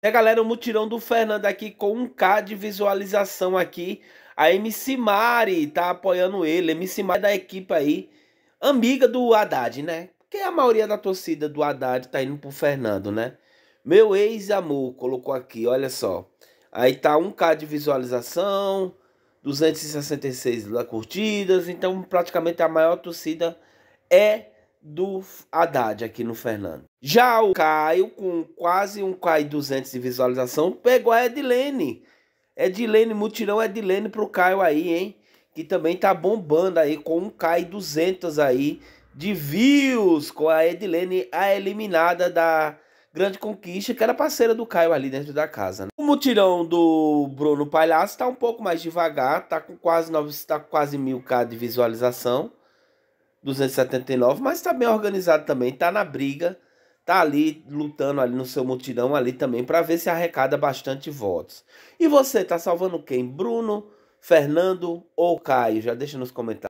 É, galera, o mutirão do Fernando aqui com 1k de visualização aqui. A MC Mari tá apoiando ele. MC Mari da equipe aí, amiga do Haddad, né? Porque a maioria da torcida do Haddad tá indo pro Fernando, né? Meu ex-amor colocou aqui, olha só. Aí tá 1k de visualização, 266 curtidas. Então, praticamente a maior torcida é do Haddad aqui no Fernando. Já o Caio, com quase um Caio 200 de visualização, pegou a Edilene. Edilene, mutirão Edilene pro Caio aí, hein? Que também tá bombando aí com um Caio 200 aí de views com a Edilene, a eliminada da Grande Conquista, que era parceira do Caio ali dentro da casa. Né? O mutirão do Bruno Palhaço tá um pouco mais devagar, tá com quase, 9, tá com quase 1000k de visualização. 279, mas está bem organizado também, está na briga, está ali lutando ali no seu mutirão ali também para ver se arrecada bastante votos. E você está salvando quem? Bruno, Fernando ou Caio? Já deixa nos comentários.